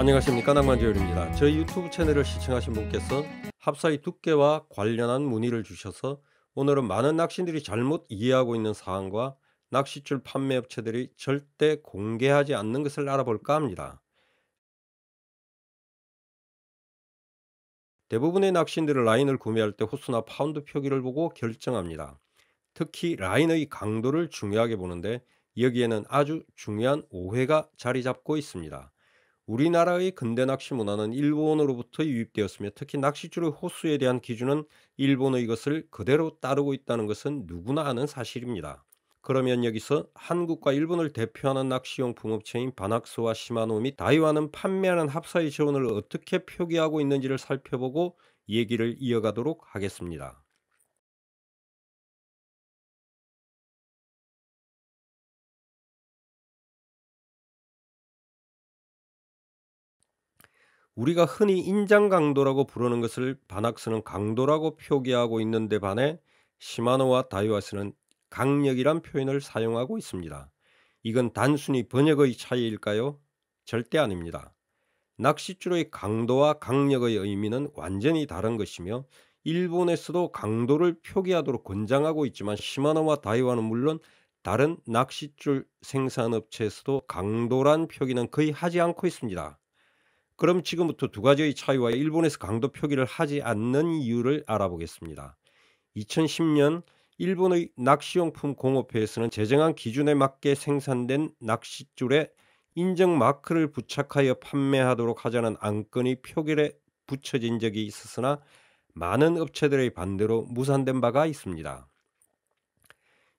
안녕하십니까 낭만지율입니다. 저희 유튜브 채널을 시청하신 분께서 합사의 두께와 관련한 문의를 주셔서 오늘은 많은 낚시인들이 잘못 이해하고 있는 사항과 낚시줄 판매업체들이 절대 공개하지 않는 것을 알아볼까 합니다. 대부분의 낚시인들은 라인을 구매할 때 호수나 파운드 표기를 보고 결정합니다. 특히 라인의 강도를 중요하게 보는데 여기에는 아주 중요한 오해가 자리 잡고 있습니다. 우리나라의 근대 낚시 문화는 일본으로부터 유입되었으며 특히 낚시줄의 호수에 대한 기준은 일본의 이 것을 그대로 따르고 있다는 것은 누구나 아는 사실입니다. 그러면 여기서 한국과 일본을 대표하는 낚시용품 업체인 바낙스와 시마노 및 다이와는 판매하는 합사의 재원을 어떻게 표기하고 있는지를 살펴보고 얘기를 이어가도록 하겠습니다. 우리가 흔히 인장 강도라고 부르는 것을 반악스는 강도라고 표기하고 있는데 반해 시마노와 다이와스는 강력이란 표현을 사용하고 있습니다. 이건 단순히 번역의 차이일까요? 절대 아닙니다. 낚싯줄의 강도와 강력의 의미는 완전히 다른 것이며 일본에서도 강도를 표기하도록 권장하고 있지만 시마노와 다이와는 물론 다른 낚싯줄 생산업체에서도 강도란 표기는 거의 하지 않고 있습니다. 그럼 지금부터 두 가지의 차이와 일본에서 강도 표기를 하지 않는 이유를 알아보겠습니다. 2010년 일본의 낚시용품 공업회에서는 제정한 기준에 맞게 생산된 낚싯줄에 인증 마크를 부착하여 판매하도록 하자는 안건이 표결에 붙여진 적이 있었으나 많은 업체들의 반대로 무산된 바가 있습니다.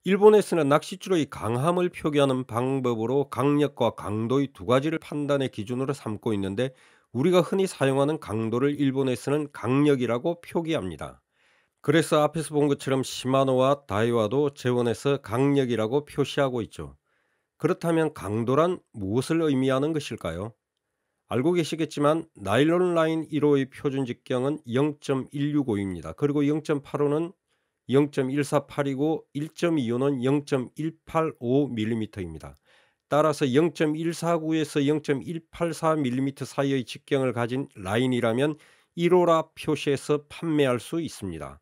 일본에서는 낚싯줄의 강함을 표기하는 방법으로 강력과 강도의 두 가지를 판단의 기준으로 삼고 있는데 우리가 흔히 사용하는 강도를 일본에서는 강력이라고 표기합니다. 그래서 앞에서 본 것처럼 시마노와 다이와도 재원에서 강력이라고 표시하고 있죠. 그렇다면 강도란 무엇을 의미하는 것일까요? 알고 계시겠지만 나일론 라인 1호의 표준 직경은 0.165입니다. 그리고 0.85는 0.148이고 1.25는 0.185mm입니다. 따라서 0.149에서 0.184mm 사이의 직경을 가진 라인이라면 1호라 표시해서 판매할 수 있습니다.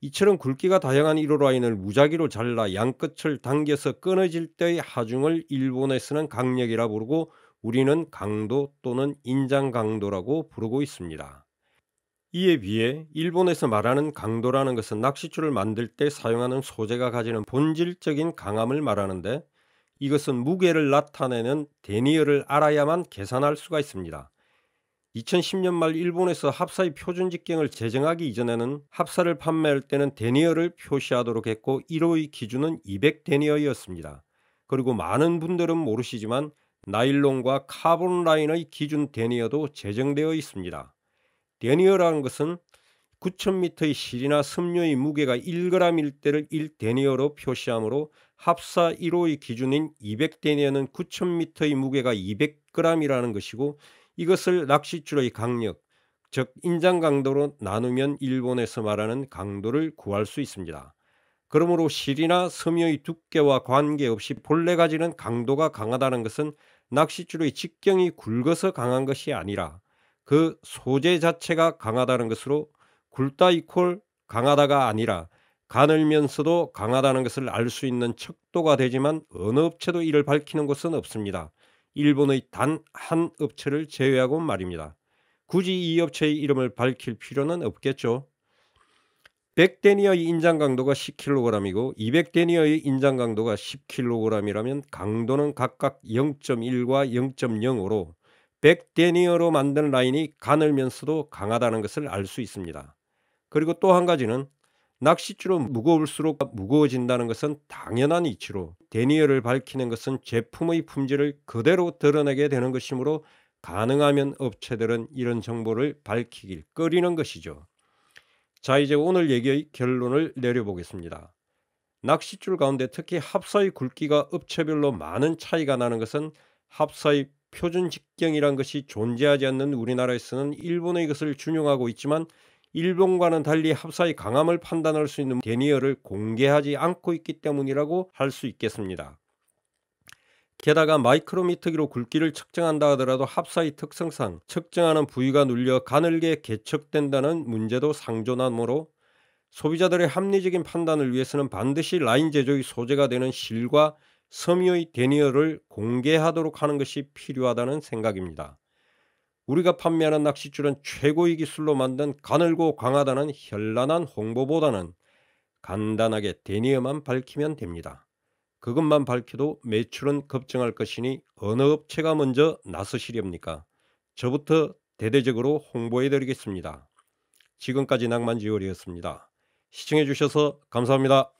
이처럼 굵기가 다양한 1호 라인을 무작위로 잘라 양끝을 당겨서 끊어질 때의 하중을 일본에서는 강력이라 부르고 우리는 강도 또는 인장 강도라고 부르고 있습니다. 이에 비해 일본에서 말하는 강도라는 것은 낚싯줄을 만들 때 사용하는 소재가 가지는 본질적인 강함을 말하는데 이것은 무게를 나타내는 데니얼을 알아야만 계산할 수가 있습니다. 2010년 말 일본에서 합사의 표준 직경을 제정하기 이전에는 합사를 판매할 때는 데니얼을 표시하도록 했고 1호의 기준은 200 데니얼이었습니다. 그리고 많은 분들은 모르시지만 나일론과 카본 라인의 기준 데니어도 제정되어 있습니다. 데니어라는 것은 9,000m의 실이나 섬유의 무게가 1g일 때를 1데니어로 표시하므로 합사 1호의 기준인 200데니어는 9,000m의 무게가 200g이라는 것이고 이것을 낚싯줄의 강력, 즉 인장 강도로 나누면 일본에서 말하는 강도를 구할 수 있습니다. 그러므로 실이나 섬유의 두께와 관계없이 본래 가지는 강도가 강하다는 것은 낚싯줄의 직경이 굵어서 강한 것이 아니라 그 소재 자체가 강하다는 것으로 굵다 이콜 강하다가 아니라 가늘면서도 강하다는 것을 알 수 있는 척도가 되지만 어느 업체도 이를 밝히는 곳은 없습니다. 일본의 단 한 업체를 제외하고 말입니다. 굳이 이 업체의 이름을 밝힐 필요는 없겠죠. 100데니어의 인장 강도가 10kg이고 200데니어의 인장 강도가 10kg이라면 강도는 각각 0.1과 0.05로 백데니어로 만든 라인이 가늘면서도 강하다는 것을 알 수 있습니다. 그리고 또 한 가지는 낚싯줄은 무거울수록 무거워진다는 것은 당연한 이치로 데니어를 밝히는 것은 제품의 품질을 그대로 드러내게 되는 것이므로 가능하면 업체들은 이런 정보를 밝히길 끓이는 것이죠. 자 이제 오늘 얘기의 결론을 내려보겠습니다. 낚싯줄 가운데 특히 합사의 굵기가 업체별로 많은 차이가 나는 것은 합사의 표준 직경이란 것이 존재하지 않는 우리나라에서는 일본의 것을 준용하고 있지만 일본과는 달리 합사의 강함을 판단할 수 있는 데니얼을 공개하지 않고 있기 때문이라고 할 수 있겠습니다. 게다가 마이크로미터기로 굵기를 측정한다 하더라도 합사의 특성상 측정하는 부위가 눌려 가늘게 개척된다는 문제도 상존하므로 소비자들의 합리적인 판단을 위해서는 반드시 라인 제조의 소재가 되는 실과 섬유의 대니얼을 공개하도록 하는 것이 필요하다는 생각입니다. 우리가 판매하는 낚싯줄은 최고의 기술로 만든 가늘고 강하다는 현란한 홍보보다는 간단하게 대니어만 밝히면 됩니다. 그것만 밝혀도 매출은 급증할 것이니 어느 업체가 먼저 나서시렵니까? 저부터 대대적으로 홍보해드리겠습니다. 지금까지 낭만지월이었습니다. 시청해주셔서 감사합니다.